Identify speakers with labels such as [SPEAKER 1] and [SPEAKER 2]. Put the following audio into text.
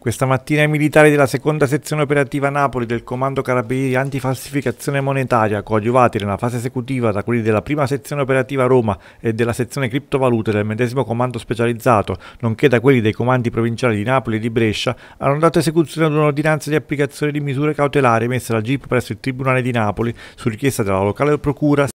[SPEAKER 1] Questa mattina i militari della seconda sezione operativa Napoli del Comando Carabinieri Antifalsificazione Monetaria, coadiuvati nella fase esecutiva da quelli della prima sezione operativa Roma e della sezione criptovalute del medesimo comando specializzato, nonché da quelli dei comandi provinciali di Napoli e di Brescia, hanno dato esecuzione ad un'ordinanza di applicazione di misure cautelari emessa da GIP presso il Tribunale di Napoli su richiesta della locale procura